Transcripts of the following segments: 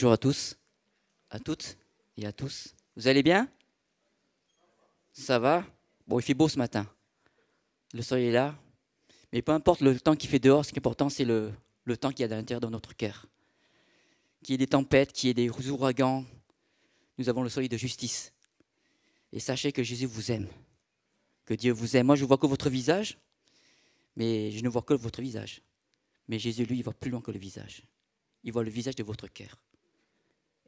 Bonjour à tous, à toutes et à tous. Vous allez bien Ça va Bon, il fait beau ce matin. Le soleil est là. Mais peu importe le temps qu'il fait dehors, ce qui est important, c'est le, temps qu'il y a à l'intérieur de notre cœur. Qu'il y ait des tempêtes, qu'il y ait des ouragans, nous avons le soleil de justice. Et sachez que Jésus vous aime, que Dieu vous aime. Moi, je ne vois que votre visage, mais je ne vois que votre visage. Mais Jésus, lui, il voit plus loin que le visage. Il voit le visage de votre cœur.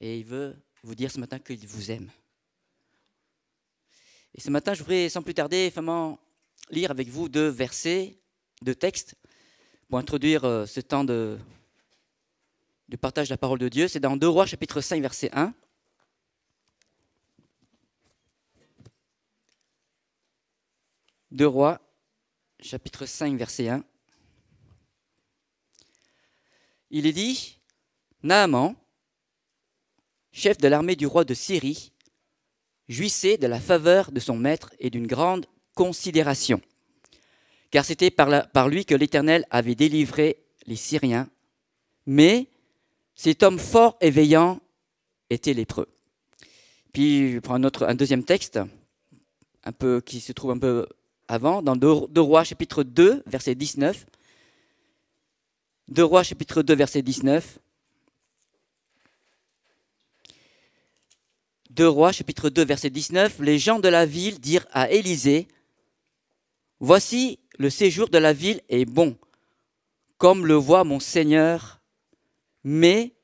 Et il veut vous dire ce matin qu'il vous aime. Et ce matin, je voudrais sans plus tarder vraiment lire avec vous deux versets, deux textes, pour introduire euh, ce temps de, partage de la parole de Dieu. C'est dans 2 Rois chapitre 5, verset 1. Deux Rois, chapitre 5, verset 1. Il est dit, Naaman, chef de l'armée du roi de Syrie, jouissait de la faveur de son maître et d'une grande considération, car c'était par, lui que l'Éternel avait délivré les Syriens. Mais cet homme fort et veillant était lépreux. Puis je prends un, autre, un deuxième texte, un peu qui se trouve un peu avant, dans Deux Rois chapitre 2, verset 19. Deux Rois chapitre 2, verset 19. Deux Rois, chapitre 2, verset 19, les gens de la ville dirent à Élisée, Voici, le séjour de la ville est bon, comme le voit mon Seigneur, mais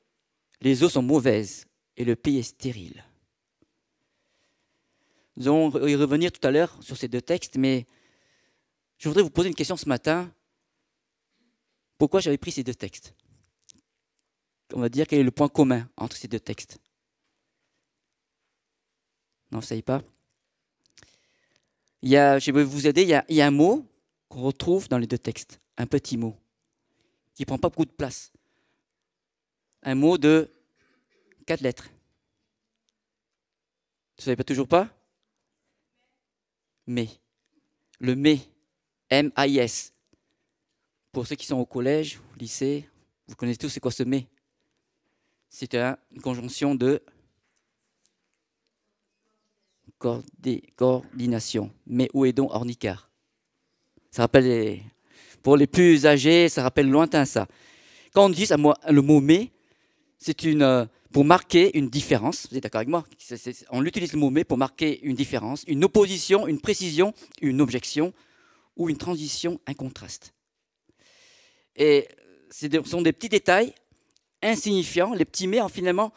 les eaux sont mauvaises et le pays est stérile. Nous allons y revenir tout à l'heure sur ces deux textes, mais je voudrais vous poser une question ce matin. Pourquoi j'avais pris ces deux textes On va dire quel est le point commun entre ces deux textes non, vous ne savez pas. Il y je vais vous aider, il y a, un mot qu'on retrouve dans les deux textes, un petit mot, qui ne prend pas beaucoup de place. Un mot de quatre lettres. Vous ne savez pas toujours pas Mais. Le mais, M-A-I-S. Pour ceux qui sont au collège, au lycée, vous connaissez tous c'est quoi ce mais C'est une conjonction de coordination. Mais où est donc Ornicar Ça rappelle, pour les plus âgés, ça rappelle lointain ça. Quand on dit le mot mais, c'est une, euh, pour marquer une différence. Vous êtes d'accord avec moi On utilise le mot mais pour marquer une différence, une opposition, une précision, une objection ou une transition, un contraste. Et ce sont des petits détails insignifiants, les petits mais, hein, finalement,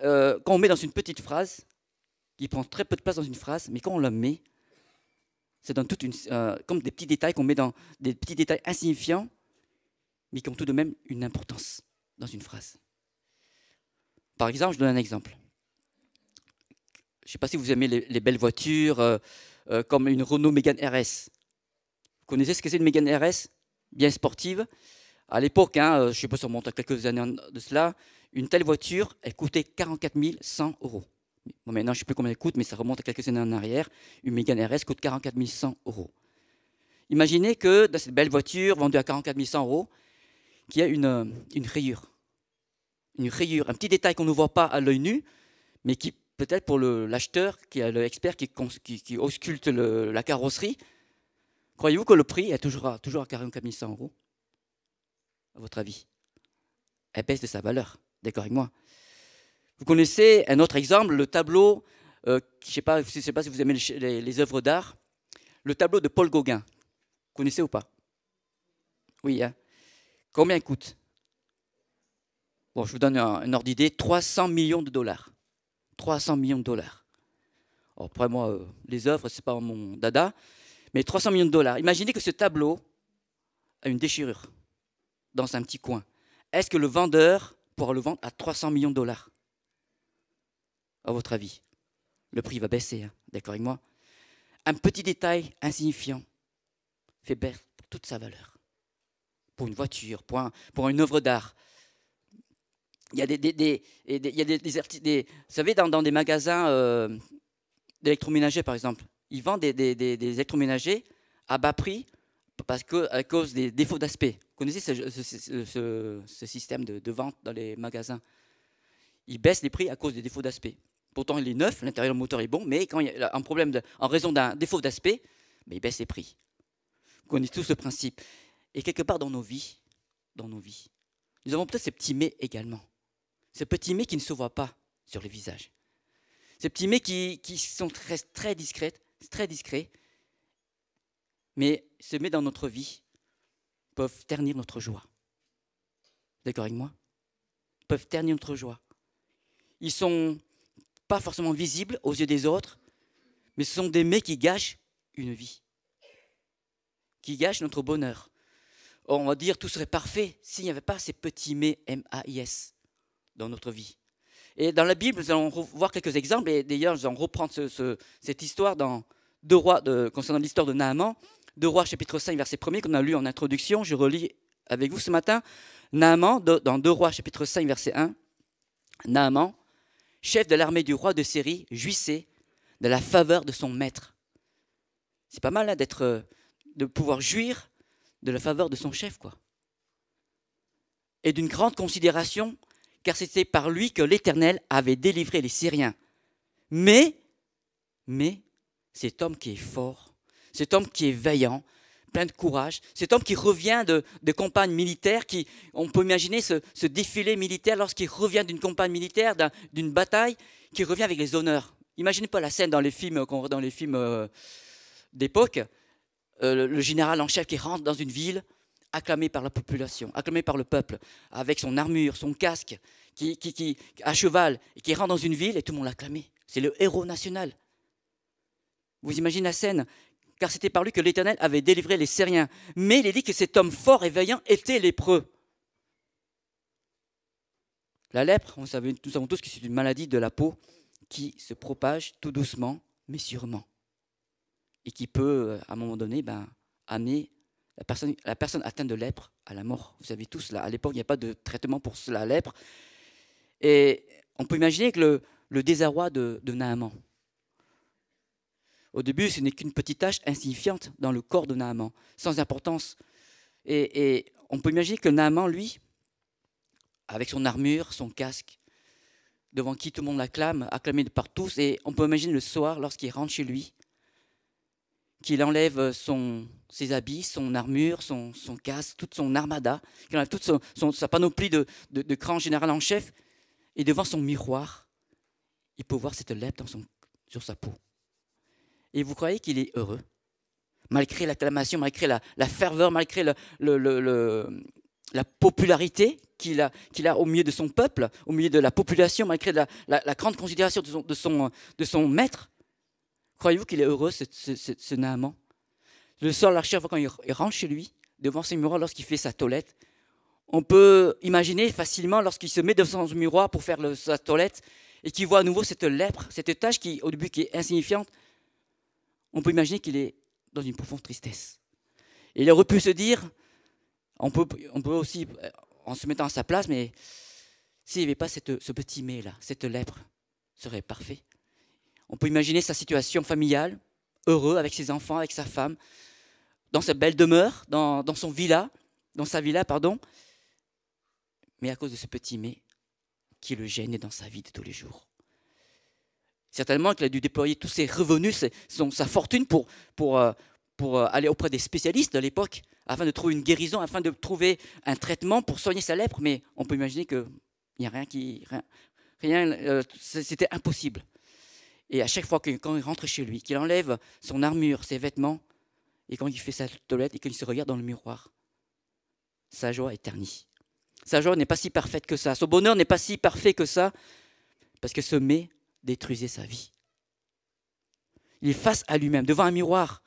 quand euh, qu'on met dans une petite phrase qui prend très peu de place dans une phrase, mais quand on la met, c'est dans toute une, euh, comme des petits détails qu'on met dans des petits détails insignifiants, mais qui ont tout de même une importance dans une phrase. Par exemple, je donne un exemple. Je ne sais pas si vous aimez les, belles voitures, euh, euh, comme une Renault Mégane RS. Vous connaissez ce que c'est une Mégane RS Bien sportive. À l'époque, hein, je ne sais pas si on remonte à quelques années de cela, une telle voiture, elle coûtait 44 100 euros maintenant je ne sais plus combien elle coûte, mais ça remonte à quelques années en arrière, une Mégane RS coûte 44 100 euros. Imaginez que dans cette belle voiture vendue à 44 100 euros, qu'il y a une, rayure. Une rayure, un petit détail qu'on ne voit pas à l'œil nu, mais qui peut-être pour l'acheteur, qui est l'expert qui, ausculte la carrosserie, croyez-vous que le prix est toujours à, toujours à 44 100 euros À votre avis Elle baisse de sa valeur, d'accord avec moi vous connaissez un autre exemple, le tableau, euh, je ne sais, pas, si vous aimez les, œuvres d'art, le tableau de Paul Gauguin. Vous connaissez ou pas Oui. Hein Combien il coûte Bon, je vous donne un, ordre d'idée 300 millions de dollars. 300 millions de dollars. Pour après, moi, euh, les œuvres, ce n'est pas mon dada, mais 300 millions de dollars. Imaginez que ce tableau a une déchirure dans un petit coin. Est-ce que le vendeur pourra le vendre à 300 millions de dollars à votre avis Le prix va baisser, hein, d'accord avec moi Un petit détail insignifiant fait perdre toute sa valeur. Pour une voiture, pour, pour une œuvre d'art. Il y a des, des, des, vous savez, dans, des magasins euh, d'électroménagers, par exemple, ils vendent des, électroménagers à bas prix parce que, à cause des défauts d'aspect. Vous connaissez ce, système de, vente dans les magasins Ils baissent les prix à cause des défauts d'aspect. Pourtant, il est neuf, l'intérieur du moteur est bon, mais quand il y a un problème, en raison d'un défaut d'aspect, mais il baisse les prix. Vous connaissez tous ce principe. Et quelque part dans nos vies, dans nos vies, nous avons peut-être ces petits mets également. Ces petits mais qui ne se voient pas sur les visages. Ces petits mais qui, sont très, très discrets, très discrets, mais ces mais dans notre vie peuvent ternir notre joie. D'accord avec moi Peuvent ternir notre joie. Ils sont pas forcément visibles aux yeux des autres, mais ce sont des mets qui gâchent une vie, qui gâchent notre bonheur. on va dire tout serait parfait s'il n'y avait pas ces petits mets M-A-I-S dans notre vie. Et dans la Bible, nous allons voir quelques exemples, et d'ailleurs, nous allons reprendre cette histoire dans deux rois concernant l'histoire de Naaman, deux rois chapitre 5, verset 1 qu'on a lu en introduction, je relis avec vous ce matin. Naaman, dans deux rois chapitre 5, verset 1, Naaman, chef de l'armée du roi de Syrie, jouissait de la faveur de son maître. C'est pas mal hein, d'être, euh, de pouvoir jouir de la faveur de son chef, quoi. Et d'une grande considération, car c'était par lui que l'Éternel avait délivré les Syriens. Mais, mais, cet homme qui est fort, cet homme qui est vaillant, plein de courage. Cet homme qui revient de, de campagne militaire, qui, on peut imaginer ce, défilé militaire lorsqu'il revient d'une campagne militaire, d'une bataille, qui revient avec les honneurs. Imaginez pas la scène dans les films, dans les films euh, d'époque, euh, le, général en chef qui rentre dans une ville, acclamé par la population, acclamé par le peuple, avec son armure, son casque, qui, à cheval, et qui rentre dans une ville et tout le monde l'acclame. C'est le héros national. Vous imaginez la scène car c'était par lui que l'Éternel avait délivré les Syriens. Mais il est dit que cet homme fort et veillant était lépreux. La lèpre, nous savons tous que c'est une maladie de la peau qui se propage tout doucement, mais sûrement, et qui peut, euh, à un moment donné, ben, amener la personne, la personne atteinte de lèpre à la mort. Vous savez tous, à l'époque, il n'y a pas de traitement pour la lèpre. Et on peut imaginer que le, désarroi de Naaman, au début, ce n'est qu'une petite tâche insignifiante dans le corps de Naaman, sans importance. Et, on peut imaginer que Naaman, lui, avec son armure, son casque, devant qui tout le monde l'acclame, acclamé par tous, et on peut imaginer le soir, lorsqu'il rentre chez lui, qu'il enlève ses habits, son armure, son, casque, toute son armada, qu'il enlève toute sa panoplie de, de, général en chef, et devant son miroir, il peut voir cette lèpre sur sa peau. Et vous croyez qu'il est heureux Malgré l'acclamation, malgré la, ferveur, malgré la popularité qu'il a, au milieu de son peuple, au milieu de la population, malgré la, grande considération de son, maître, croyez-vous qu'il est heureux, ce, ce, Le soir, l'archer, quand il, rentre chez lui, devant ses miroirs, lorsqu'il fait sa toilette, on peut imaginer facilement lorsqu'il se met devant son miroir pour faire sa toilette et qu'il voit à nouveau cette lèpre, cette tache qui, au début, qui est insignifiante, on peut imaginer qu'il est dans une profonde tristesse. il aurait pu se dire, on peut, aussi, euh, en se mettant à sa place, mais s'il n'y avait pas ce petit mais là, cette lèpre, serait parfait. On peut imaginer sa situation familiale, heureux avec ses enfants, avec sa femme, dans sa belle demeure, dans, son villa, dans sa villa, pardon. Mais à cause de ce petit mais qui le gênait dans sa vie de tous les jours, Certainement qu'il a dû déployer tous ses revenus, son, sa fortune pour, pour, euh, pour euh, aller auprès des spécialistes de l'époque, afin de trouver une guérison, afin de trouver un traitement pour soigner sa lèpre, mais on peut imaginer qu'il n'y a rien qui... Rien, euh, c'était impossible. Et à chaque fois que quand il rentre chez lui, qu'il enlève son armure, ses vêtements, et quand il fait sa toilette et qu'il se regarde dans le miroir, sa joie est ternie. Sa joie n'est pas si parfaite que ça, son bonheur n'est pas si parfait que ça, parce que met détruisait sa vie. Il est face à lui-même, devant un miroir.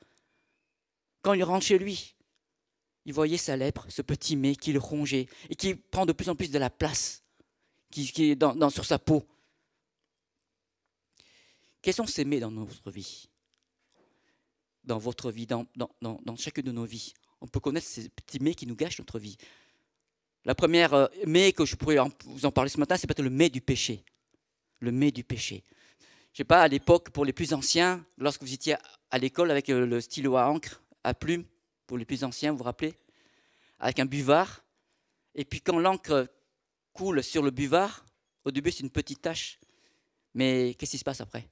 Quand il rentre chez lui, il voyait sa lèpre, ce petit mets qui le rongeait et qui prend de plus en plus de la place qui, est dans, sur sa peau. Quels sont ces mets dans notre vie Dans votre vie, dans, dans, dans, chacune de nos vies. On peut connaître ces petits mets qui nous gâchent notre vie. La première euh, mets que je pourrais vous en parler ce matin, c'est peut-être le mets du péché le mets du péché. Je sais pas, à l'époque, pour les plus anciens, lorsque vous étiez à l'école avec euh, le stylo à encre, à plume, pour les plus anciens, vous vous rappelez Avec un buvard. Et puis quand l'encre coule sur le buvard, au début c'est une petite tache. Mais qu'est-ce qui se passe après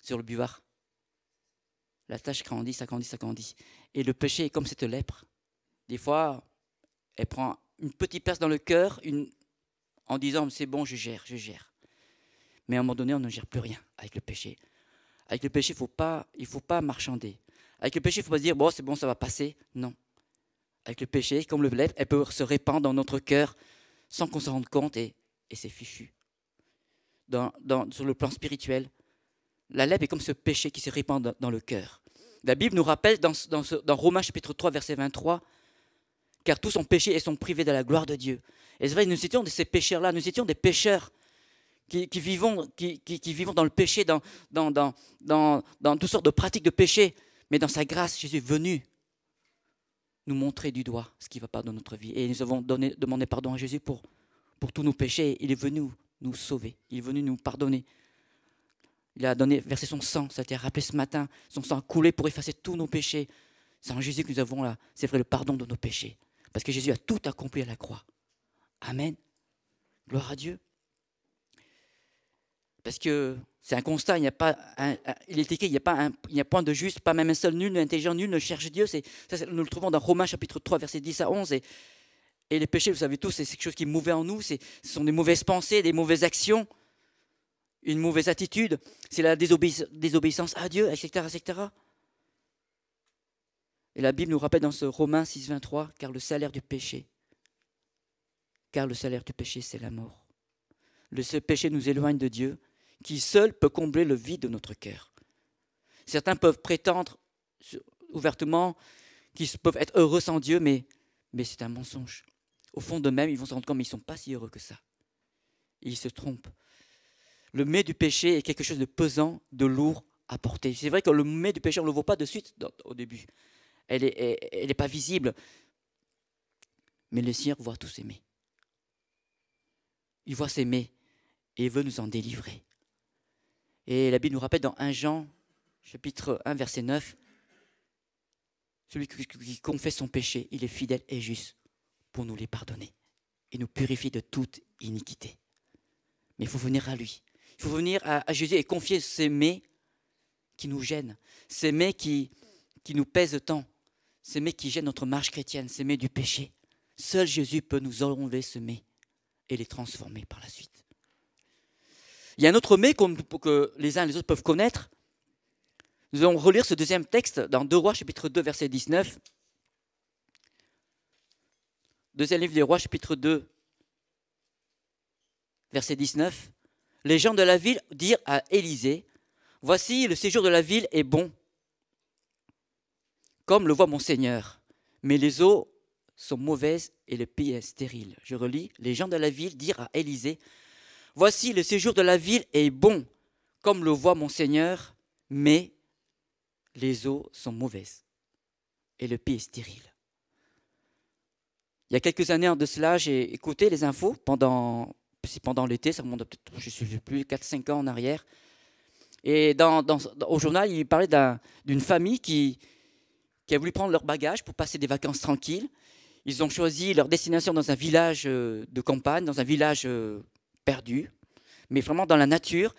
Sur le buvard La tache grandit, ça grandit, ça grandit. Et le péché est comme cette lèpre. Des fois, elle prend une petite place dans le cœur en disant c'est bon, je gère, je gère. Mais à un moment donné, on ne gère plus rien avec le péché. Avec le péché, faut pas, il ne faut pas marchander. Avec le péché, il ne faut pas se dire, bon, c'est bon, ça va passer. Non. Avec le péché, comme le lèpre, elle peut se répandre dans notre cœur sans qu'on s'en rende compte et, c'est fichu. Dans, sur le plan spirituel, la lèpre est comme ce péché qui se répand dans, le cœur. La Bible nous rappelle dans, dans, dans Romains chapitre 3, verset 23, car tous ont péché et sont privés de la gloire de Dieu. Et c'est vrai, nous étions de ces pécheurs-là, nous étions des pécheurs qui, vivons, qui, dans le péché, dans, toutes sortes de pratiques de péché. Mais dans sa grâce, Jésus est venu nous montrer du doigt ce qui ne va pas dans notre vie. Et nous avons donné, demandé pardon à Jésus pour, tous nos péchés. Il est venu nous sauver. Il est venu nous pardonner. Il a donné, versé son sang, ça a été rappelé ce matin, son sang a coulé pour effacer tous nos péchés. C'est en Jésus que nous avons là, c'est vrai, le pardon de nos péchés. Parce que Jésus a tout accompli à la croix. Amen. Gloire à Dieu parce que c'est un constat, il n'y a pas, il est écrit, il n'y a pas il a point de juste, pas même un seul nul, intelligent, nul ne cherche Dieu. C'est, nous le trouvons dans Romains chapitre 3, versets 10 à 11. Et, les péchés, vous savez tous, c'est quelque chose qui est mauvais en nous. ce sont des mauvaises pensées, des mauvaises actions, une mauvaise attitude. C'est la désobéissance à Dieu, etc., etc. Et la Bible nous rappelle dans ce Romains 6, 23, car le salaire du péché, car le salaire du péché, c'est la mort. Le, ce péché nous éloigne de Dieu qui seul peut combler le vide de notre cœur. Certains peuvent prétendre ouvertement qu'ils peuvent être heureux sans Dieu, mais, c'est un mensonge. Au fond d'eux-mêmes, ils vont se rendre compte, qu'ils ne sont pas si heureux que ça. ils se trompent. Le mets du péché est quelque chose de pesant, de lourd à porter. C'est vrai que le mets du péché, on ne le voit pas de suite au début. Elle n'est pas visible. Mais le Seigneur voit tous ses mets. Il voit ses mets et veut nous en délivrer. Et la Bible nous rappelle dans 1 Jean, chapitre 1, verset 9, celui qui confesse son péché, il est fidèle et juste pour nous les pardonner et nous purifier de toute iniquité. Mais il faut venir à lui. Il faut venir à, Jésus et confier ces mets qui nous gênent, ces mets qui, qui nous pèsent tant, ces mets qui gênent notre marche chrétienne, ces mets du péché. Seul Jésus peut nous enlever ces mets et les transformer par la suite. Il y a un autre mais que les uns et les autres peuvent connaître. Nous allons relire ce deuxième texte dans 2 Rois chapitre 2 verset 19. Deuxième livre des Rois chapitre 2 verset 19. Les gens de la ville dirent à Élisée, Voici, le séjour de la ville est bon, comme le voit mon Seigneur, mais les eaux sont mauvaises et le pays est stérile. Je relis, les gens de la ville dirent à Élisée, Voici, le séjour de la ville est bon, comme le voit monseigneur, mais les eaux sont mauvaises et le pays est stérile. Il y a quelques années de cela, j'ai écouté les infos pendant, pendant l'été, ça remonte peut-être, je ne plus, 4-5 ans en arrière. Et dans, au journal, il parlait d'une famille qui, qui a voulu prendre leur bagages pour passer des vacances tranquilles. Ils ont choisi leur destination dans un village euh, de campagne, dans un village euh, perdu, mais vraiment dans la nature.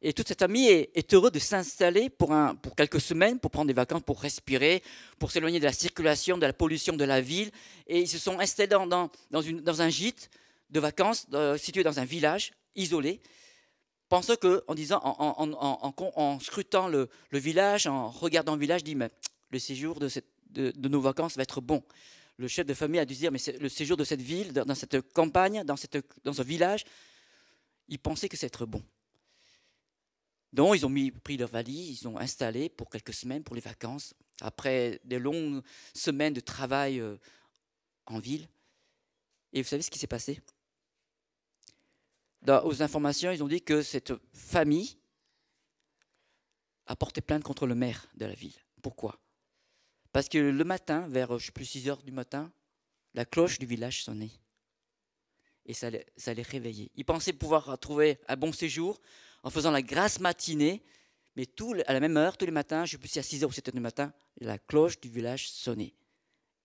Et toute cette famille est, heureux heureuse de s'installer pour, pour quelques semaines, pour prendre des vacances, pour respirer, pour s'éloigner de la circulation, de la pollution de la ville. Et ils se sont installés dans, un gîte de vacances euh, situé dans un village isolé, pensant que, en, disant, en, en, scrutant le, village, en regardant le village, dit mais le séjour de, cette, de, nos vacances va être bon le chef de famille a dû dire, mais le séjour de cette ville, dans cette campagne, dans, cette, dans ce village, ils pensaient que c'était bon. Donc, ils ont pris leur valise, ils ont installé pour quelques semaines, pour les vacances, après des longues semaines de travail euh, en ville. Et vous savez ce qui s'est passé Aux informations, ils ont dit que cette famille a porté plainte contre le maire de la ville. Pourquoi Parce que le matin, vers je plus 6 heures du matin, la cloche du village sonnait et ça les, réveillait. Ils pensaient pouvoir trouver un bon séjour en faisant la grasse matinée, mais à la même heure, tous les matins, je ne si à 6h ou 7h du matin, la cloche du village sonnait.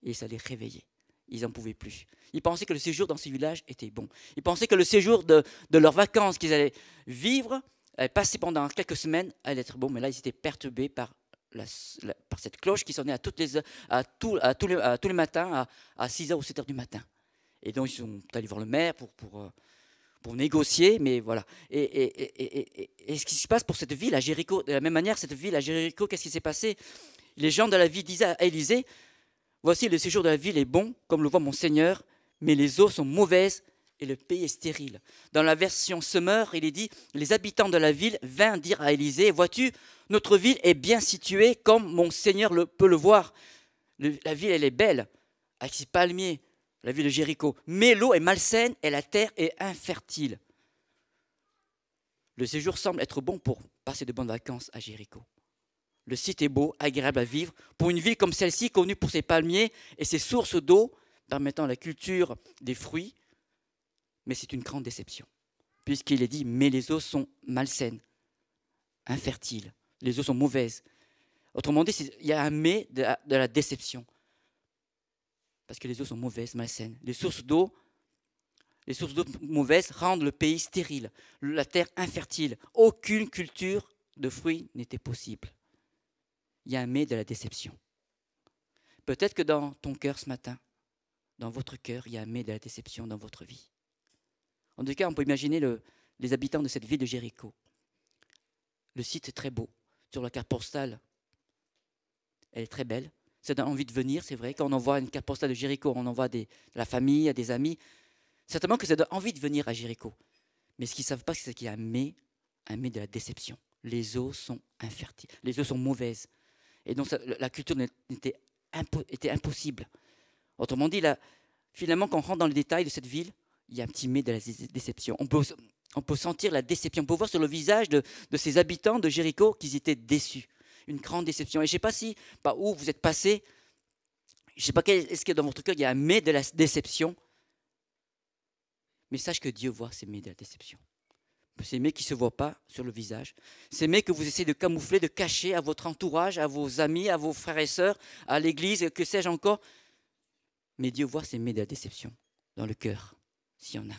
Et ça les réveillait. Ils n'en pouvaient plus. Ils pensaient que le séjour dans ces villages était bon. Ils pensaient que le séjour de, leurs vacances qu'ils allaient vivre, euh, passer pendant quelques semaines, allait être bon. Mais là, ils étaient perturbés par, cette cloche qui sonnait à, toutes les, tous, les, matins, à, à 6h ou 7h du matin. Et donc, ils sont allés voir le maire pour, pour, euh, pour négocier, mais voilà. Et, et, et, et, ce qui se passe pour cette ville à Jéricho, de la même manière, cette ville à Jéricho, qu'est-ce qui s'est passé Les gens de la ville disaient à Élisée Voici le séjour de la ville est bon, comme le voit mon Seigneur, mais les eaux sont mauvaises et le pays est stérile. Dans la version Summer, il est dit Les habitants de la ville vinrent dire à Élisée Vois-tu, notre ville est bien située comme mon Seigneur le, peut le voir. la ville, elle est belle, avec ses palmiers, la ville de Jéricho. Mais l'eau est malsaine et la terre est infertile. Le séjour semble être bon pour passer de bonnes vacances à Jéricho. Le site est beau, agréable à vivre, pour une ville comme celle-ci, connue pour ses palmiers et ses sources d'eau permettant la culture des fruits. Mais c'est une grande déception, puisqu'il est dit, mais les eaux sont malsaines, infertiles, les eaux sont mauvaises. Autrement dit, il y a un mais de la, de la déception parce que les eaux sont mauvaises, malsaines. Les sources d'eau, les sources d'eau mauvaises rendent le pays stérile, la terre infertile. Aucune culture de fruits n'était possible. Il y a un mais de la déception. Peut-être que dans ton cœur ce matin, dans votre cœur, il y a un mais de la déception dans votre vie. En tout cas, on peut imaginer les habitants de cette ville de Jéricho. Le site est très beau. Sur la carte postale, elle est très belle donne envie de venir, c'est vrai. Quand on envoie une carte postale de Jéricho, on envoie de la famille, à des amis. Certainement que ça donne envie de venir à Jéricho. Mais ce qu'ils ne savent pas, c'est qu'il y a un mais, un de la déception. Les eaux sont infertiles, les eaux sont mauvaises. Et donc la culture était, impossible. Autrement dit, finalement, quand on rentre dans les détails de cette ville, il y a un petit mais de la déception. On peut, sentir la déception, on peut voir sur le visage de, de ces habitants de Jéricho qu'ils étaient déçus une grande déception. Et je ne sais pas si, par bah, où vous êtes passé, je ne sais pas est-ce que dans votre cœur, il y a un mais de la déception. Mais sache que Dieu voit ces mais de la déception. Ces mais qui ne se voient pas sur le visage. Ces mais que vous essayez de camoufler, de cacher à votre entourage, à vos amis, à vos frères et sœurs, à l'église, que sais-je encore. Mais Dieu voit ces mais de la déception dans le cœur, s'il y en a.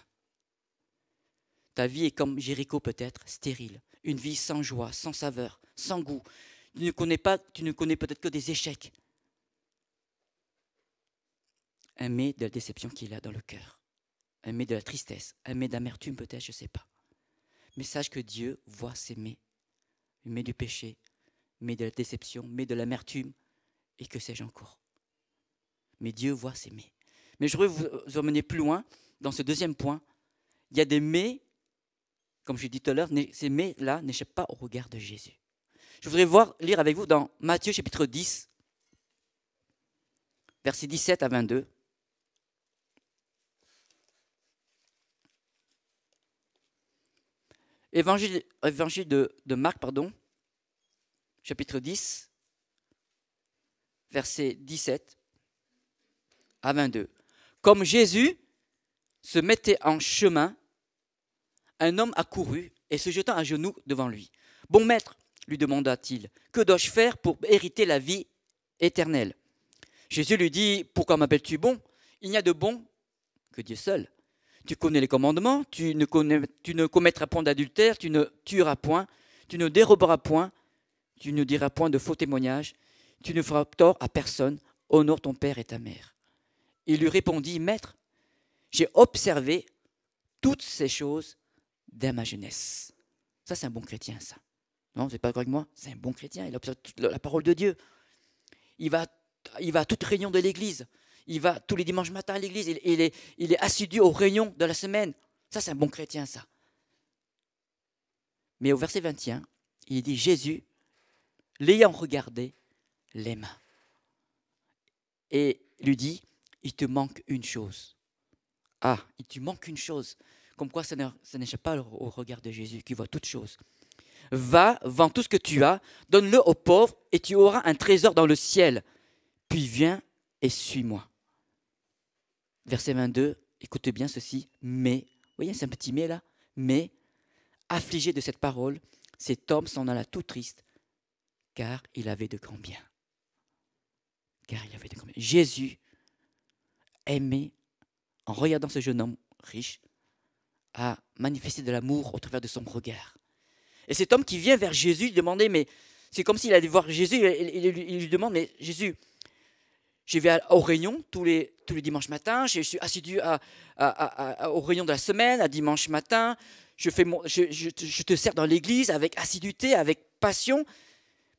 Ta vie est comme Jéricho peut-être, stérile, une vie sans joie, sans saveur, sans goût, tu ne connais pas, tu ne connais peut-être que des échecs. Un mais de la déception qu'il a dans le cœur. Un mais de la tristesse. Un mais d'amertume peut-être, je ne sais pas. Mais sache que Dieu voit ses mets. mais du péché, mais de la déception, mais de l'amertume, et que sais-je encore. Mais Dieu voit ces mais. Mais je veux vous, emmener plus loin dans ce deuxième point. Il y a des mais, comme je l'ai dit tout à l'heure, ces mais là n'échappent pas au regard de Jésus. Je voudrais voir, lire avec vous dans Matthieu chapitre 10, versets 17 à 22. Évangile, de, Marc, pardon, chapitre 10, versets 17 à 22. Comme Jésus se mettait en chemin, un homme couru et se jetant à genoux devant lui. Bon maître, lui demanda-t-il, que dois-je faire pour hériter la vie éternelle Jésus lui dit, pourquoi m'appelles-tu bon Il n'y a de bon que Dieu seul. Tu connais les commandements, tu ne, commettras point d'adultère, tu ne tueras point, tu ne déroberas point, tu ne diras point de faux témoignages, tu ne feras tort à personne, honore ton père et ta mère. Il lui répondit, Maître, j'ai observé toutes ces choses dès ma jeunesse. Ça, c'est un bon chrétien, ça. Non, c'est pas d'accord avec moi. C'est un bon chrétien. Il observe la parole de Dieu. Il va, il va à toute réunion de l'église. Il va tous les dimanches matins à l'église. Il, est, assidu aux réunions de la semaine. Ça, c'est un bon chrétien, ça. Mais au verset 21, il dit Jésus, l'ayant regardé, les mains, Et lui dit Il te manque une chose. Ah, il te manque une chose. Comme quoi, ça n'échappe pas au regard de Jésus qui voit toutes choses. Va, vends tout ce que tu as, donne-le aux pauvres, et tu auras un trésor dans le ciel. Puis viens et suis-moi. Verset 22, écoute bien ceci, mais, voyez, c'est un petit mais là, mais, affligé de cette parole, cet homme s'en alla tout triste, car il avait de grands biens. Car il avait de grands biens. Jésus aimait, en regardant ce jeune homme riche, à manifester de l'amour au travers de son regard. Et cet homme qui vient vers Jésus demander, mais c'est comme s'il allait voir Jésus, il, lui demande, mais Jésus, je vais aux réunions tous les, tous les dimanches matins, je suis assidu à, à, à, aux réunions de la semaine, à dimanche matin, je, fais mon, je, te sers dans l'église avec assiduité, avec passion,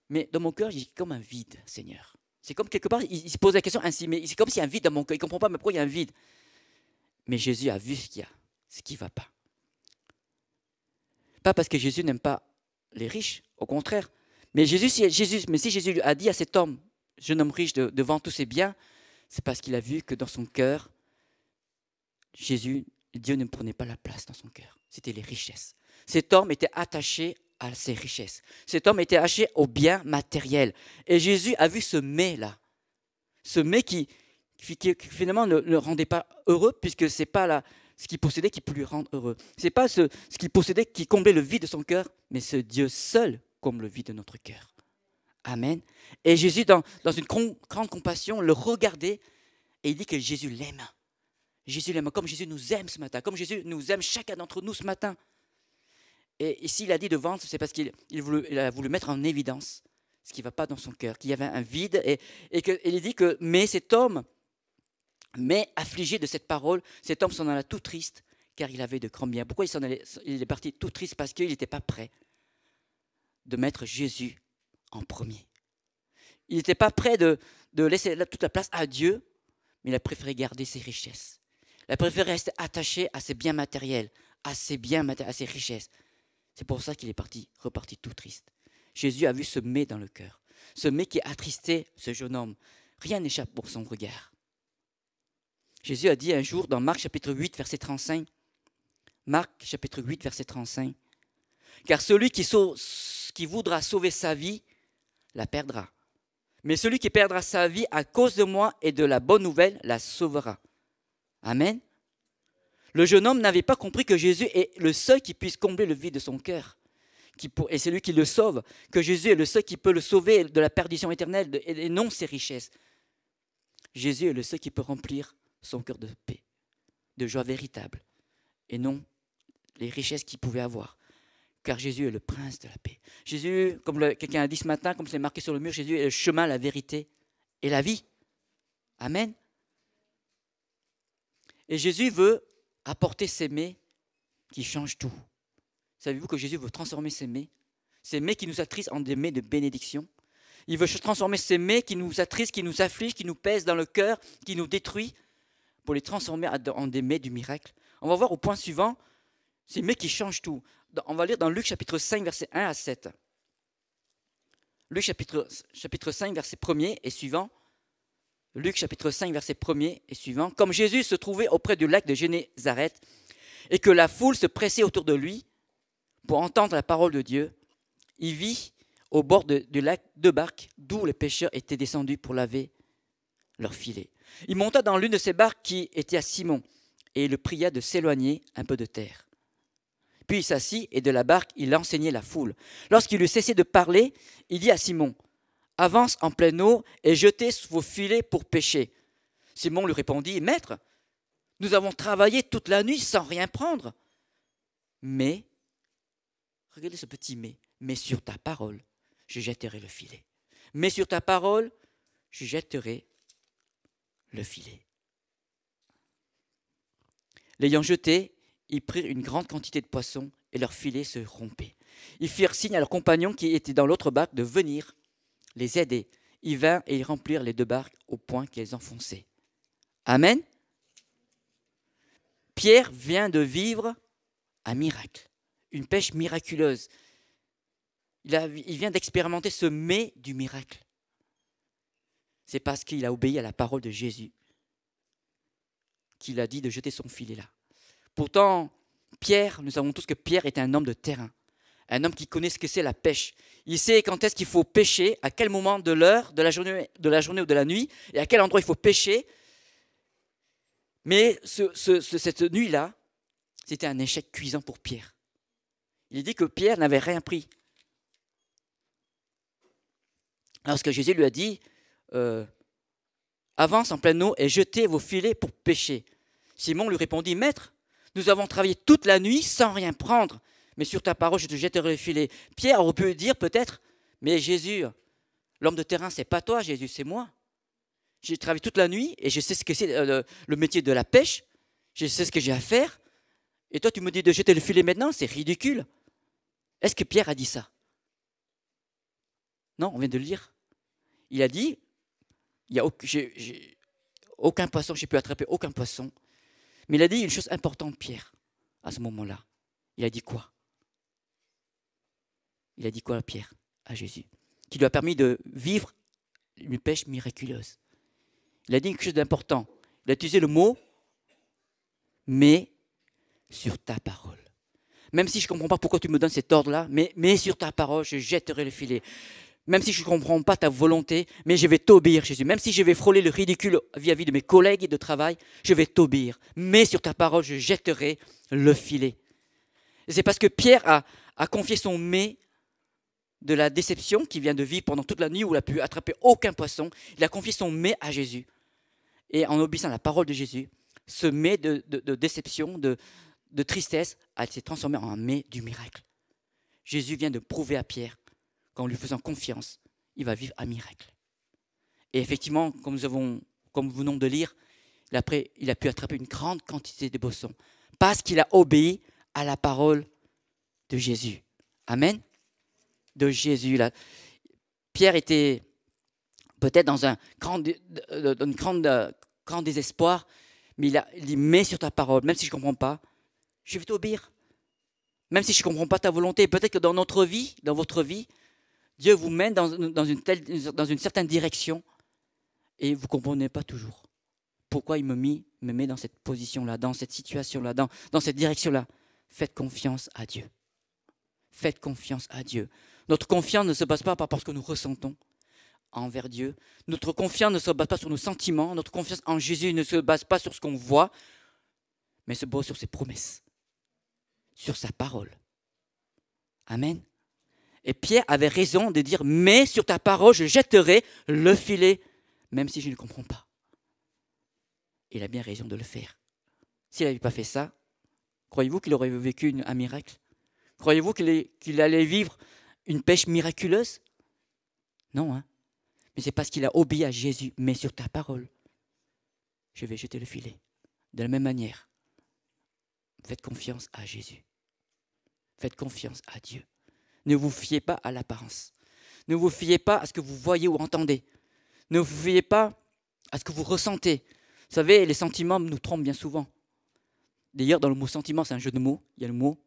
mais dans mon cœur, j'ai comme un vide, Seigneur. C'est comme quelque part, il, se pose la question ainsi, mais c'est comme s'il y a un vide dans mon cœur, il ne comprend pas, mais pourquoi il y a un vide Mais Jésus a vu ce qu'il y a, ce qui ne va pas parce que Jésus n'aime pas les riches, au contraire. Mais, Jésus, si Jésus, mais si Jésus a dit à cet homme, jeune homme riche, de, devant tous ses biens, c'est parce qu'il a vu que dans son cœur, Jésus, Dieu ne prenait pas la place dans son cœur. C'était les richesses. Cet homme était attaché à ses richesses. Cet homme était attaché au bien matériel. Et Jésus a vu ce mais là. Ce mais qui, finalement ne le rendait pas heureux puisque c'est pas la, ce qu'il possédait qui peut lui rendre heureux. Ce n'est pas ce, ce qu'il possédait qui comblait le vide de son cœur, mais ce Dieu seul comble le vide de notre cœur. Amen. Et Jésus, dans, dans une grande compassion, le regardait et il dit que Jésus l'aime. Jésus l'aime comme Jésus nous aime ce matin, comme Jésus nous aime chacun d'entre nous ce matin. Et, s'il a dit de vendre, c'est parce qu'il il a voulu mettre en évidence ce qui ne va pas dans son cœur, qu'il y avait un vide. Et, et que, il dit que, mais cet homme, mais affligé de cette parole, cet homme s'en alla tout triste, car il avait de grands biens. Pourquoi il est parti tout triste parce qu'il n'était pas prêt de mettre Jésus en premier. Il n'était pas prêt de, laisser toute la place à Dieu, mais il a préféré garder ses richesses. Il a préféré rester attaché à ses biens matériels, à ses biens, à ses richesses. C'est pour ça qu'il est parti, reparti tout triste. Jésus a vu ce mets dans le cœur, ce mets qui a attristé ce jeune homme. Rien n'échappe pour son regard. Jésus a dit un jour dans Marc chapitre 8, verset 35, Marc chapitre 8, verset 35, Car celui qui, qui voudra sauver sa vie, la perdra. Mais celui qui perdra sa vie à cause de moi et de la bonne nouvelle, la sauvera. Amen. Le jeune homme n'avait pas compris que Jésus est le seul qui puisse combler le vide de son cœur, et c'est lui qui le sauve, que Jésus est le seul qui peut le sauver de la perdition éternelle et non ses richesses. Jésus est le seul qui peut remplir son cœur de paix, de joie véritable, et non les richesses qu'il pouvait avoir. Car Jésus est le prince de la paix. Jésus, comme quelqu'un a dit ce matin, comme c'est marqué sur le mur, Jésus est le chemin, la vérité et la vie. Amen. Et Jésus veut apporter ses mets qui changent tout. Savez-vous que Jésus veut transformer ses mets Ces mets qui nous attristent en des mets de bénédiction. Il veut transformer ces mets qui nous attristent, qui nous affligent, qui nous pèsent dans le cœur, qui nous détruisent, pour les transformer en des mets du miracle. On va voir au point suivant, ces mets qui changent tout. On va lire dans Luc chapitre 5, versets 1 à 7. Luc chapitre, 5, verset 1 et suivant. Luc chapitre 5, verset 1 et suivant. Comme Jésus se trouvait auprès du lac de Génézareth et que la foule se pressait autour de lui pour entendre la parole de Dieu, il vit au bord du lac deux barques d'où les pêcheurs étaient descendus pour laver leurs filets. Il monta dans l'une de ses barques qui était à Simon, et le pria de s'éloigner un peu de terre. Puis il s'assit, et de la barque, il enseignait la foule. Lorsqu'il eut cessé de parler, il dit à Simon, Avance en pleine eau et jetez vos filets pour pêcher. Simon lui répondit, Maître, nous avons travaillé toute la nuit sans rien prendre. Mais, regardez ce petit mais, mais sur ta parole, je jetterai le filet. Mais sur ta parole, je jetterai le filet. L'ayant jeté, ils prirent une grande quantité de poissons et leur filet se rompait. Ils firent signe à leurs compagnons qui étaient dans l'autre barque de venir les aider. Ils vinrent et ils remplirent les deux barques au point qu'elles enfonçaient. Amen. Pierre vient de vivre un miracle, une pêche miraculeuse. Il, vient d'expérimenter ce mais du miracle c'est parce qu'il a obéi à la parole de Jésus qu'il a dit de jeter son filet là. Pourtant, Pierre, nous savons tous que Pierre est un homme de terrain, un homme qui connaît ce que c'est la pêche. Il sait quand est-ce qu'il faut pêcher, à quel moment de l'heure, de la, journée, de la journée ou de la nuit, et à quel endroit il faut pêcher. Mais cette nuit-là, c'était un échec cuisant pour Pierre. Il dit que Pierre n'avait rien pris. Lorsque Jésus lui a dit, euh, avance en pleine eau et jetez vos filets pour pêcher. Simon lui répondit, Maître, nous avons travaillé toute la nuit sans rien prendre, mais sur ta parole, je te jetterai le filet. Pierre aurait pu dire peut-être, mais Jésus, l'homme de terrain, c'est pas toi, Jésus, c'est moi. J'ai travaillé toute la nuit et je sais ce que c'est euh, le métier de la pêche, je sais ce que j'ai à faire, et toi tu me dis de jeter le filet maintenant, c'est ridicule. Est-ce que Pierre a dit ça Non, on vient de le lire. Il a dit, il y a aucun, poisson, j'ai pu attraper aucun poisson. Mais il a dit une chose importante, Pierre, à ce moment-là. Il a dit quoi Il a dit quoi Pierre, à Jésus Qui lui a permis de vivre une pêche miraculeuse. Il a dit quelque chose d'important. Il a utilisé le mot mais sur ta parole. Même si je ne comprends pas pourquoi tu me donnes cet ordre-là, mais, mais sur ta parole, je jetterai le filet même si je ne comprends pas ta volonté, mais je vais t'obéir, Jésus. Même si je vais frôler le ridicule vis-à-vis de mes collègues et de travail, je vais t'obéir. Mais sur ta parole, je jetterai le filet. C'est parce que Pierre a, confié son mais de la déception qu'il vient de vivre pendant toute la nuit où il n'a pu attraper aucun poisson. Il a confié son mais à Jésus. Et en obéissant à la parole de Jésus, ce mais de, déception, de, tristesse, a été transformé en un mais du miracle. Jésus vient de prouver à Pierre en lui faisant confiance, il va vivre un miracle. Et effectivement, comme nous avons, comme nous venons de lire, il a, il a pu attraper une grande quantité de bossons parce qu'il a obéi à la parole de Jésus. Amen. De Jésus. Pierre était peut-être dans un grand, grande, euh, grand désespoir, mais il, a, dit Mets sur ta parole, même si je ne comprends pas, je vais t'obéir. Même si je ne comprends pas ta volonté, peut-être que dans notre vie, dans votre vie, Dieu vous mène dans, une telle, certaine direction et vous ne comprenez pas toujours pourquoi il me, met dans cette position-là, dans cette situation-là, dans, cette direction-là. Faites confiance à Dieu. Faites confiance à Dieu. Notre confiance ne se base pas par parce que nous ressentons envers Dieu. Notre confiance ne se base pas sur nos sentiments. Notre confiance en Jésus ne se base pas sur ce qu'on voit, mais se base sur ses promesses, sur sa parole. Amen. Et Pierre avait raison de dire, mais sur ta parole, je jetterai le filet, même si je ne comprends pas. Il a bien raison de le faire. S'il n'avait pas fait ça, croyez-vous qu'il aurait vécu un miracle Croyez-vous qu'il allait vivre une pêche miraculeuse Non, hein. Mais c'est parce qu'il a obéi à Jésus, mais sur ta parole, je vais jeter le filet. De la même manière, faites confiance à Jésus. Faites confiance à Dieu. Ne vous fiez pas à l'apparence. Ne vous fiez pas à ce que vous voyez ou entendez. Ne vous fiez pas à ce que vous ressentez. Vous savez, les sentiments nous trompent bien souvent. D'ailleurs, dans le mot sentiment, c'est un jeu de mots, il y a le mot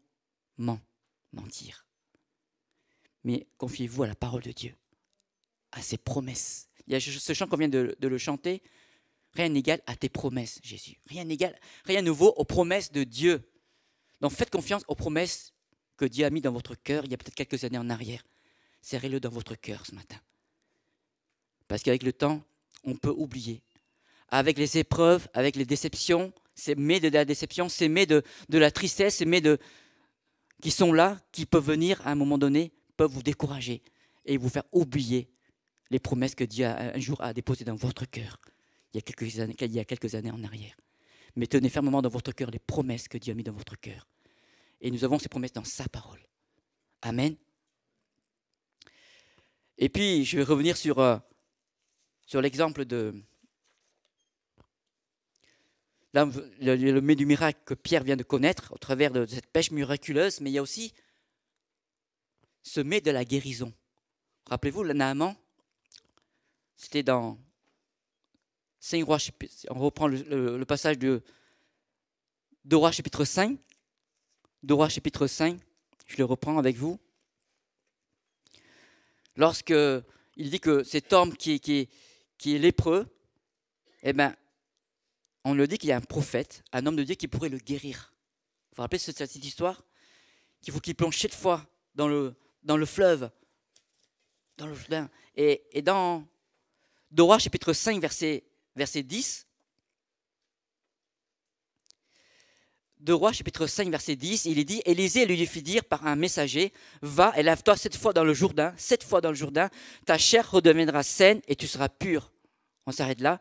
ment, mentir. Mais confiez-vous à la parole de Dieu, à ses promesses. Il y a ce chant qu'on vient de, le chanter, Rien n'égale à tes promesses, Jésus. Rien n'égale, rien ne vaut aux promesses de Dieu. Donc faites confiance aux promesses que Dieu a mis dans votre cœur il y a peut-être quelques années en arrière. Serrez-le dans votre cœur ce matin. Parce qu'avec le temps, on peut oublier. Avec les épreuves, avec les déceptions, c'est mais de la déception, c'est de, de la tristesse, mais de. qui sont là, qui peuvent venir à un moment donné, peuvent vous décourager et vous faire oublier les promesses que Dieu a, un jour a déposées dans votre cœur, il y, a quelques années, il y a quelques années en arrière. Mais tenez fermement dans votre cœur les promesses que Dieu a mis dans votre cœur et nous avons ses promesses dans sa parole. Amen. Et puis, je vais revenir sur, euh, sur l'exemple de. Là, le, le, du miracle que Pierre vient de connaître au travers de cette pêche miraculeuse, mais il y a aussi ce mets de la guérison. Rappelez-vous, le Naaman, c'était dans Saint Roi, on reprend le, passage de, de Roi chapitre 5, Dora chapitre 5, je le reprends avec vous. Lorsque il dit que cet homme qui, est lépreux, eh ben, on le dit qu'il y a un prophète, un homme de Dieu qui pourrait le guérir. Vous vous rappelez cette, histoire Qu'il faut qu'il plonge cette fois dans le, fleuve, dans le Et, dans Dora chapitre 5, verset, verset 10, de Rois, chapitre 5, verset 10, il est dit Élisée lui fit dire par un messager Va et lave-toi sept fois dans le Jourdain, sept fois dans le Jourdain, ta chair redeviendra saine et tu seras pur. On s'arrête là.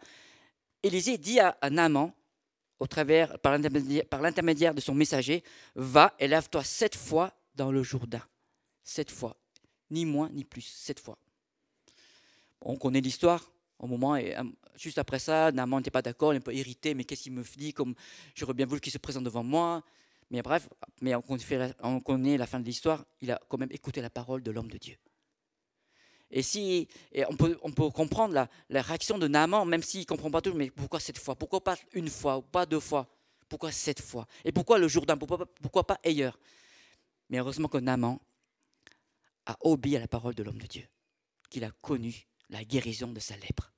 Élisée dit à, un amant, au travers, par l'intermédiaire de son messager Va et lave-toi sept fois dans le Jourdain. Sept fois. Ni moins, ni plus. Sept fois. On connaît l'histoire au moment. Euh, juste après ça, Naaman n'était pas d'accord, il un peu irrité, mais qu'est-ce qu'il me dit comme J'aurais bien voulu qu'il se présente devant moi. Mais bref, mais on connaît la fin de l'histoire, il a quand même écouté la parole de l'homme de Dieu. Et si on, peut, comprendre la, réaction de Naaman, même s'il ne comprend pas tout, mais pourquoi cette fois Pourquoi pas une fois ou pas deux fois Pourquoi cette fois Et pourquoi le Jourdain pourquoi, pourquoi pas ailleurs Mais heureusement que Naaman a obéi à la parole de l'homme de Dieu, qu'il a connu la guérison de sa lèpre.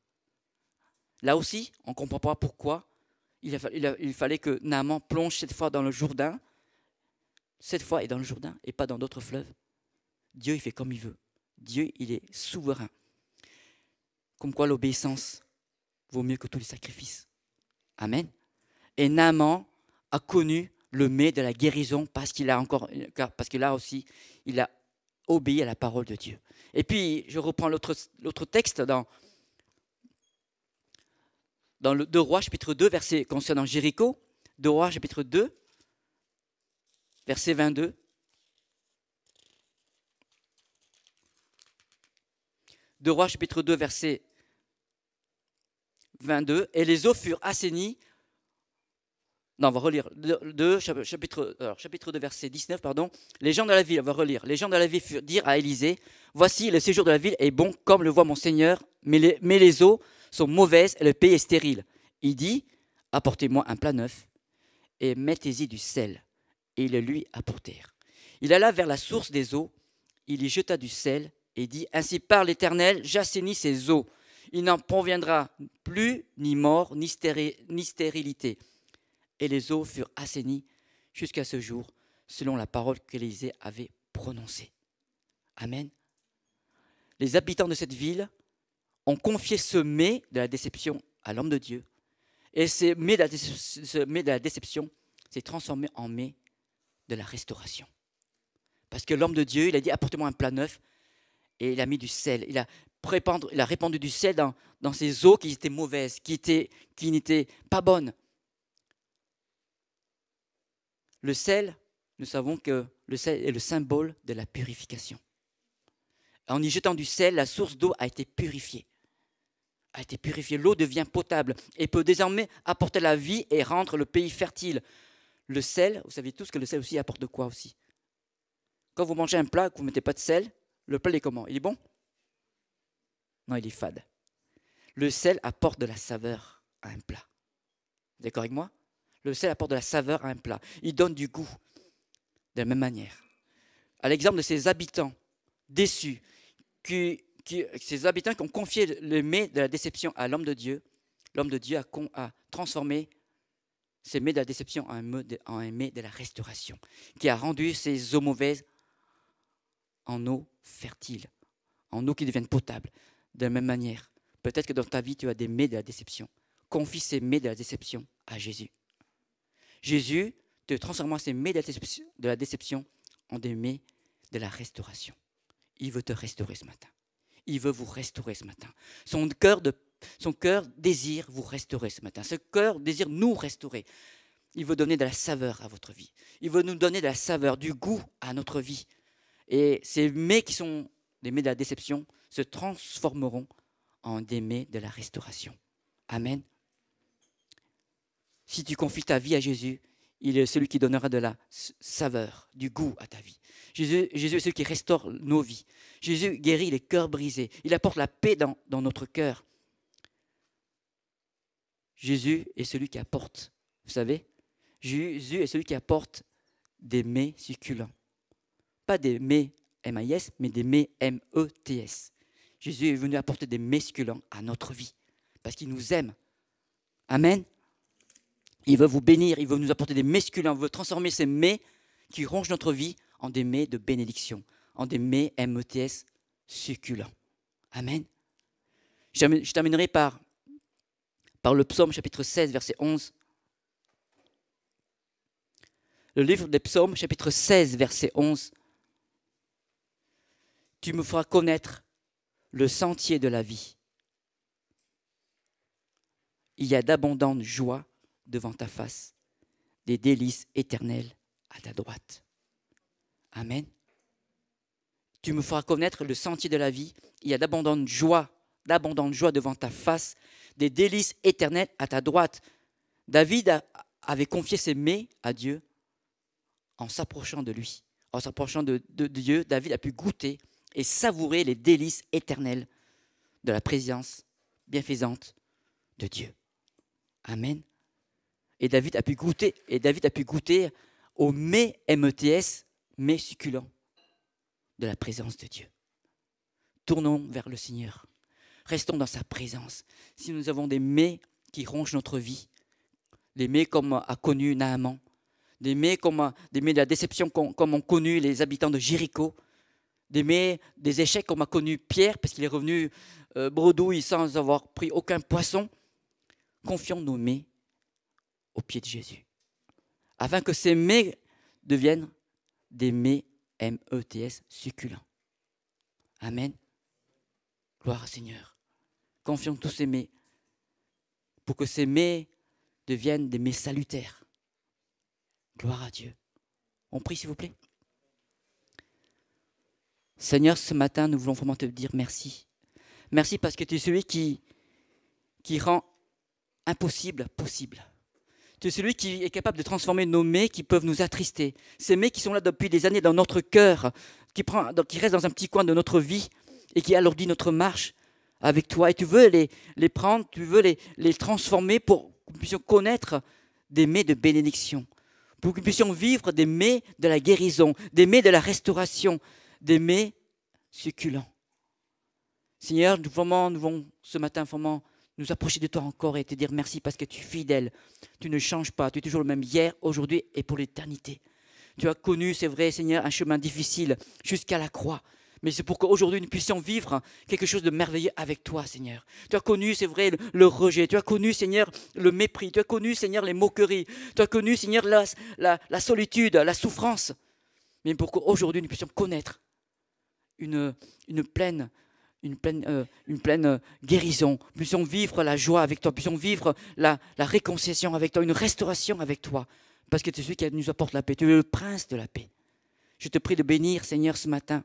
Là aussi, on ne comprend pas pourquoi il, fallait que Naaman plonge cette fois dans le Jourdain. Cette fois est dans le Jourdain et pas dans d'autres fleuves. Dieu, il fait comme il veut. Dieu, il est souverain. Comme quoi l'obéissance vaut mieux que tous les sacrifices. Amen. Et Naaman a connu le mets de la guérison parce qu'il a encore, parce que là aussi, il a obéit à la parole de Dieu. Et puis, je reprends l'autre texte dans, dans le 2 Rois chapitre 2, verset concernant Jéricho. 2 Rois chapitre 2, verset 22. 2 Rois chapitre 2, verset 22. Et les eaux furent assainies non, on va relire. chapitre, chapitre 2, verset 19, pardon. Les gens de la ville, on va relire. Les gens de la ville furent dire à Élisée Voici, le séjour de la ville est bon, comme le voit mon Seigneur, mais les, mais les eaux sont mauvaises et le pays est stérile. Il dit Apportez-moi un plat neuf et mettez-y du sel. Et ils le lui apportèrent. Il alla vers la source des eaux, il y jeta du sel et dit Ainsi parle l'Éternel, j'assainis ces eaux. Il n'en conviendra plus ni mort, ni stérilité et les eaux furent assainies jusqu'à ce jour, selon la parole qu'Élisée avait prononcée. Amen. Les habitants de cette ville ont confié ce mets de la déception à l'homme de Dieu. Et ce mets de la déception s'est transformé en mets de la restauration. Parce que l'homme de Dieu, il a dit apportez-moi un plat neuf. Et il a mis du sel. Il a, a répandu du sel dans, ces eaux qui étaient mauvaises, qui n'étaient pas bonnes. Le sel, nous savons que le sel est le symbole de la purification. En y jetant du sel, la source d'eau a été purifiée. A été purifiée, l'eau devient potable et peut désormais apporter la vie et rendre le pays fertile. Le sel, vous savez tous que le sel aussi apporte quoi aussi Quand vous mangez un plat, que vous ne mettez pas de sel, le plat est comment Il est bon Non, il est fade. Le sel apporte de la saveur à un plat. D'accord avec moi le sel apporte de la saveur à un plat. Il donne du goût. De la même manière. À l'exemple de ces habitants déçus, ces habitants qui ont confié le mets de la déception à l'homme de Dieu, l'homme de Dieu a, transformé ces mets de la déception en un, mets de la restauration, qui a rendu ces eaux mauvaises en eaux fertiles, en eau qui deviennent potables. De la même manière, peut-être que dans ta vie, tu as des mets de la déception. Confie ces mets de la déception à Jésus. Jésus te transforme ces mets de la déception en des mets de la restauration. Il veut te restaurer ce matin. Il veut vous restaurer ce matin. Son cœur, de, son cœur désire vous restaurer ce matin. Ce cœur désire nous restaurer. Il veut donner de la saveur à votre vie. Il veut nous donner de la saveur, du goût à notre vie. Et ces mets qui sont des mets de la déception se transformeront en des mets de la restauration. Amen. Si tu confies ta vie à Jésus, il est celui qui donnera de la saveur, du goût à ta vie. Jésus, Jésus est celui qui restaure nos vies. Jésus guérit les cœurs brisés. Il apporte la paix dans, dans notre cœur. Jésus est celui qui apporte, vous savez, Jésus est celui qui apporte des mets succulents. Pas des mets M-I-S, mais des mets M-E-T-S. Jésus est venu apporter des mets succulents à notre vie, parce qu'il nous aime. Amen. Il veut vous bénir, il veut nous apporter des mesculins, il veut transformer ces mets qui rongent notre vie en des mets de bénédiction, en des mets METS succulents. Amen. Je terminerai par, par le psaume chapitre 16, verset 11. Le livre des psaumes chapitre 16, verset 11. Tu me feras connaître le sentier de la vie. Il y a d'abondantes joies devant ta face des délices éternelles à ta droite. Amen. Tu me feras connaître le sentier de la vie. Il y a d'abondantes joie, d'abondante joie devant ta face, des délices éternelles à ta droite. David avait confié ses mets à Dieu en s'approchant de lui. En s'approchant de, Dieu, David a pu goûter et savourer les délices éternelles de la présence bienfaisante de Dieu. Amen. Et David a pu goûter, et David a pu goûter au mets METS, mais succulent, de la présence de Dieu. Tournons vers le Seigneur. Restons dans sa présence. Si nous avons des mets qui rongent notre vie, des mets comme a connu Naaman, des mets comme des mets de la déception comme ont connu les habitants de Jéricho, des mets des échecs comme a connu Pierre parce qu'il est revenu euh, bredouille sans avoir pris aucun poisson. Confions nos mets au pied de Jésus, afin que ces mets deviennent des mets M-E-T-S succulents. Amen. Gloire au Seigneur. Confions tous ces mets pour que ces mets deviennent des mets salutaires. Gloire à Dieu. On prie, s'il vous plaît. Seigneur, ce matin, nous voulons vraiment te dire merci. Merci parce que tu es celui qui, qui rend impossible possible. C'est celui qui est capable de transformer nos mets qui peuvent nous attrister. Ces mets qui sont là depuis des années dans notre cœur, qui, prend, qui restent dans un petit coin de notre vie et qui alourdit notre marche avec toi. Et tu veux les, les prendre, tu veux les, transformer pour que nous puissions connaître des mets de bénédiction, pour que nous puissions vivre des mets de la guérison, des mets de la restauration, des mets succulents. Seigneur, nous, vraiment, nous voulons ce matin vraiment nous approcher de toi encore et te dire merci parce que tu es fidèle. Tu ne changes pas. Tu es toujours le même hier, aujourd'hui et pour l'éternité. Tu as connu, c'est vrai, Seigneur, un chemin difficile jusqu'à la croix. Mais c'est pour qu'aujourd'hui nous puissions vivre quelque chose de merveilleux avec toi, Seigneur. Tu as connu, c'est vrai, le rejet. Tu as connu, Seigneur, le mépris. Tu as connu, Seigneur, les moqueries. Tu as connu, Seigneur, la, la, solitude, la souffrance. Mais pour qu'aujourd'hui nous puissions connaître une, une pleine une pleine, euh, une pleine euh, guérison. Puissions vivre la joie avec toi. Puissions vivre la, la réconciliation avec toi, une restauration avec toi. Parce que tu es celui qui nous apporte la paix. Tu es le prince de la paix. Je te prie de bénir, Seigneur, ce matin,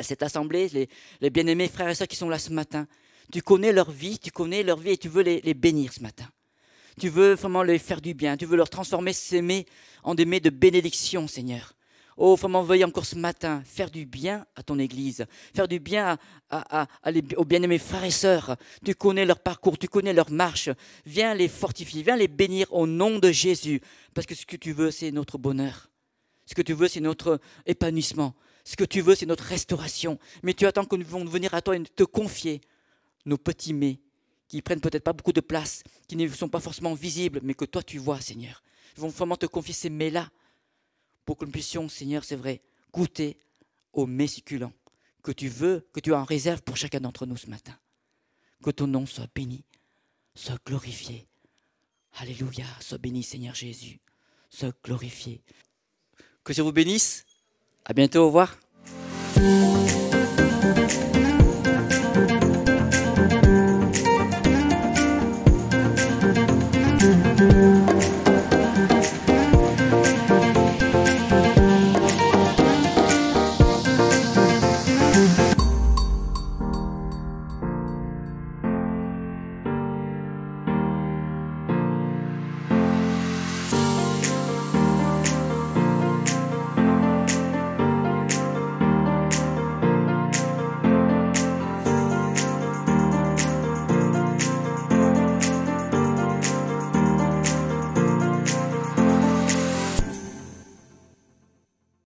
cette assemblée, les, bien-aimés frères et sœurs qui sont là ce matin. Tu connais leur vie, tu connais leur vie et tu veux les, les bénir ce matin. Tu veux vraiment les faire du bien. Tu veux leur transformer ces mets en des mets de bénédiction, Seigneur. Oh, femme veuillez encore ce matin, faire du bien à ton Église, faire du bien à, à, aux bien-aimés frères et sœurs. Tu connais leur parcours, tu connais leur marche. Viens les fortifier, viens les bénir au nom de Jésus. Parce que ce que tu veux, c'est notre bonheur. Ce que tu veux, c'est notre épanouissement. Ce que tu veux, c'est notre restauration. Mais tu attends que nous vont venir à toi et te confier nos petits mets qui prennent peut-être pas beaucoup de place, qui ne sont pas forcément visibles, mais que toi tu vois, Seigneur. Ils vont vraiment te confier ces mets-là pour que nous puissions, Seigneur, c'est vrai, goûter au mets que tu veux, que tu as en réserve pour chacun d'entre nous ce matin. Que ton nom soit béni, soit glorifié. Alléluia, soit béni Seigneur Jésus, sois glorifié. Que Dieu vous bénisse. À bientôt, au revoir.